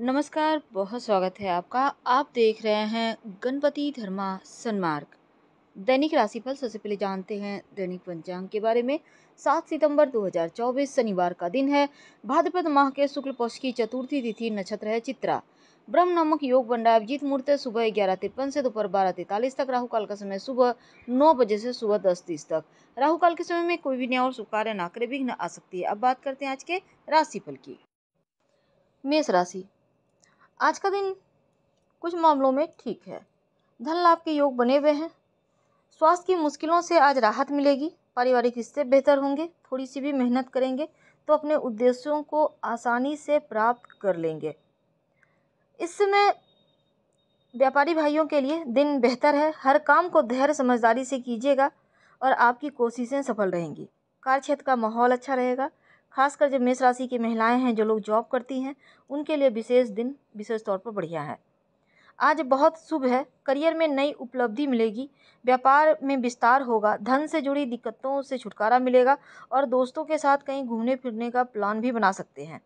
नमस्कार बहुत स्वागत है आपका आप देख रहे हैं गणपति धर्मा सन्मार्ग दैनिक राशिफल सबसे पहले जानते हैं दैनिक पंचांग के बारे में सात सितंबर 2024 शनिवार का दिन है भाद्रपद माह के शुक्ल पक्ष की चतुर्थी तिथि नक्षत्र है चित्रा ब्रह्म नामक योग बन अभिजीत मुहूर्त सुबह ग्यारह तिरपन से दोपहर बारह तैतालीस तक राहु काल का समय सुबह नौ बजे से सुबह दस तीस तक राहु काल के समय में कोई भी न्याय और शुभ कार्य ना करे विघ्न आ सकती है अब बात करते हैं आज के राशिफल की मेष राशि आज का दिन कुछ मामलों में ठीक है धन लाभ के योग बने हुए हैं स्वास्थ्य की मुश्किलों से आज राहत मिलेगी पारिवारिक रिश्ते बेहतर होंगे थोड़ी सी भी मेहनत करेंगे तो अपने उद्देश्यों को आसानी से प्राप्त कर लेंगे इस समय व्यापारी भाइयों के लिए दिन बेहतर है हर काम को धैर्य समझदारी से कीजिएगा और आपकी कोशिशें सफल रहेंगी क्षेत्र का माहौल अच्छा रहेगा खासकर जब मेष राशि की महिलाएं हैं जो लोग जॉब करती हैं उनके लिए विशेष दिन विशेष तौर पर बढ़िया है आज बहुत शुभ है करियर में नई उपलब्धि मिलेगी व्यापार में विस्तार होगा धन से जुड़ी दिक्कतों से छुटकारा मिलेगा और दोस्तों के साथ कहीं घूमने फिरने का प्लान भी बना सकते हैं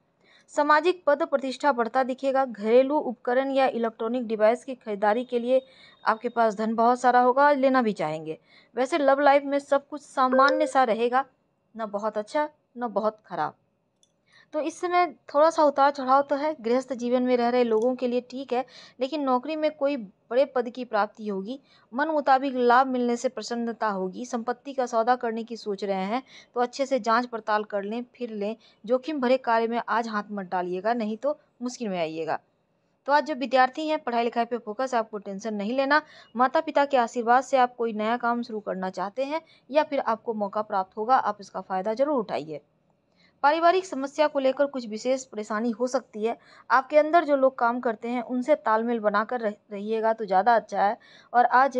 सामाजिक पद प्रतिष्ठा बढ़ता दिखेगा घरेलू उपकरण या इलेक्ट्रॉनिक डिवाइस की खरीदारी के लिए आपके पास धन बहुत सारा होगा लेना भी चाहेंगे वैसे लव लाइफ में सब कुछ सामान्य सा रहेगा न बहुत अच्छा न बहुत ख़राब तो इस समय थोड़ा सा उतार चढ़ाव तो है गृहस्थ जीवन में रह रहे लोगों के लिए ठीक है लेकिन नौकरी में कोई बड़े पद की प्राप्ति होगी मन मुताबिक लाभ मिलने से प्रसन्नता होगी संपत्ति का सौदा करने की सोच रहे हैं तो अच्छे से जांच पड़ताल कर लें फिर लें जोखिम भरे कार्य में आज हाथ मत डालिएगा नहीं तो मुश्किल में आइएगा तो आज जो विद्यार्थी हैं पढ़ाई लिखाई पे फोकस आपको टेंशन नहीं लेना माता पिता के आशीर्वाद से आप कोई नया काम शुरू करना चाहते हैं या फिर आपको मौका प्राप्त होगा आप इसका फ़ायदा ज़रूर उठाइए पारिवारिक समस्या को लेकर कुछ विशेष परेशानी हो सकती है आपके अंदर जो लोग काम करते हैं उनसे तालमेल बनाकर रहिएगा तो ज़्यादा अच्छा है और आज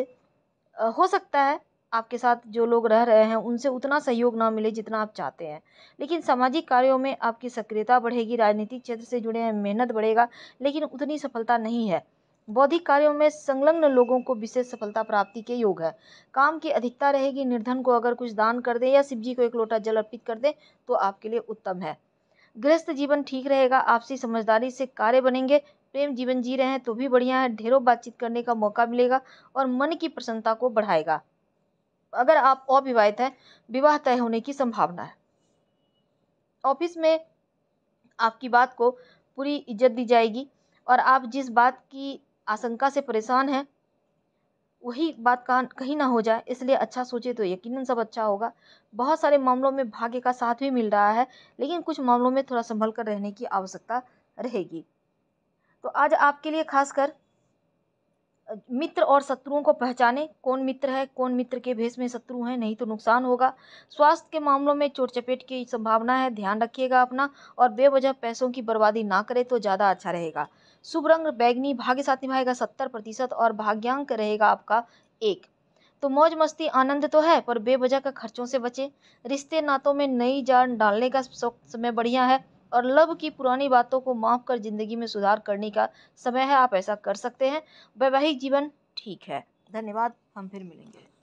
हो सकता है आपके साथ जो लोग रह रहे हैं उनसे उतना सहयोग ना मिले जितना आप चाहते हैं लेकिन सामाजिक कार्यों में आपकी सक्रियता बढ़ेगी राजनीतिक क्षेत्र से जुड़े हैं मेहनत बढ़ेगा लेकिन उतनी सफलता नहीं है बौद्धिक कार्यों में संलग्न लोगों को विशेष सफलता प्राप्ति के योग है काम की अधिकता रहेगी निर्धन को अगर कुछ दान कर दें या शिव जी को एक लोटा जल अर्पित कर दें तो आपके लिए उत्तम है गृहस्थ जीवन ठीक रहेगा आपसी समझदारी से कार्य बनेंगे प्रेम जीवन जी रहे हैं तो भी बढ़िया है ढेरों बातचीत करने का मौका मिलेगा और मन की प्रसन्नता को बढ़ाएगा अगर आप अविवाहित हैं विवाह तय होने की संभावना है ऑफिस में आपकी बात को पूरी इज्जत दी जाएगी और आप जिस बात की आशंका से परेशान हैं वही बात कहा कहीं ना हो जाए इसलिए अच्छा सोचे तो यकीनन सब अच्छा होगा बहुत सारे मामलों में भाग्य का साथ भी मिल रहा है लेकिन कुछ मामलों में थोड़ा संभल कर रहने की आवश्यकता रहेगी तो आज आपके लिए खासकर मित्र और शत्रुओं को पहचाने कौन मित्र है कौन मित्र के भेष में शत्रु हैं नहीं तो नुकसान होगा स्वास्थ्य के मामलों में चोट चपेट की संभावना है ध्यान रखिएगा अपना और बेवजह पैसों की बर्बादी ना करें तो ज़्यादा अच्छा रहेगा शुभ रंग बैगनी भाग्य साथ निभाएगा सत्तर प्रतिशत और भाग्यांक रहेगा आपका एक तो मौज मस्ती आनंद तो है पर बेवजह का खर्चों से बचें रिश्ते नातों में नई जान डालने का समय बढ़िया है और लव की पुरानी बातों को माफ कर ज़िंदगी में सुधार करने का समय है आप ऐसा कर सकते हैं वैवाहिक जीवन ठीक है धन्यवाद हम फिर मिलेंगे